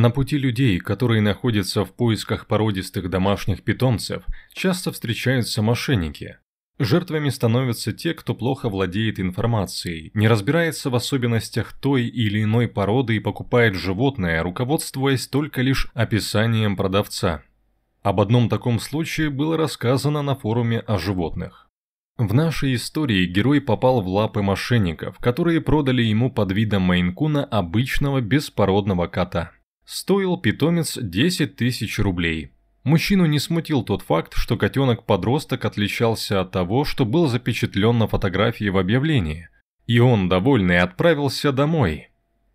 На пути людей, которые находятся в поисках породистых домашних питомцев, часто встречаются мошенники. Жертвами становятся те, кто плохо владеет информацией, не разбирается в особенностях той или иной породы и покупает животное, руководствуясь только лишь описанием продавца. Об одном таком случае было рассказано на форуме о животных. В нашей истории герой попал в лапы мошенников, которые продали ему под видом мейнкуна обычного беспородного кота – Стоил питомец 10 тысяч рублей. Мужчину не смутил тот факт, что котенок-подросток отличался от того, что был запечатлен на фотографии в объявлении. И он, довольный, отправился домой.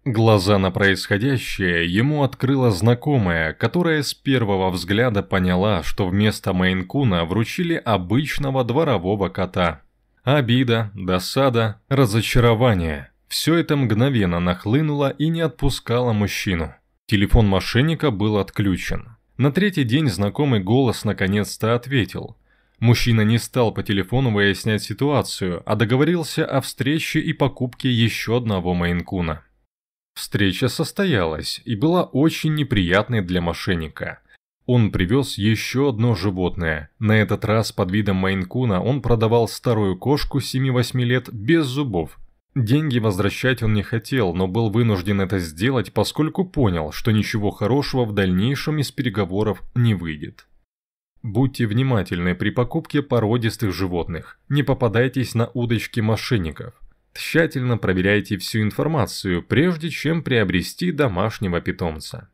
Глаза на происходящее ему открыла знакомая, которая с первого взгляда поняла, что вместо Мейнкуна вручили обычного дворового кота. Обида, досада, разочарование – все это мгновенно нахлынуло и не отпускало мужчину. Телефон мошенника был отключен. На третий день знакомый голос наконец-то ответил. Мужчина не стал по телефону выяснять ситуацию, а договорился о встрече и покупке еще одного Мейнкуна. Встреча состоялась и была очень неприятной для мошенника. Он привез еще одно животное. На этот раз под видом Мейнкуна он продавал старую кошку 7-8 лет без зубов – Деньги возвращать он не хотел, но был вынужден это сделать, поскольку понял, что ничего хорошего в дальнейшем из переговоров не выйдет. Будьте внимательны при покупке породистых животных, не попадайтесь на удочки мошенников. Тщательно проверяйте всю информацию, прежде чем приобрести домашнего питомца.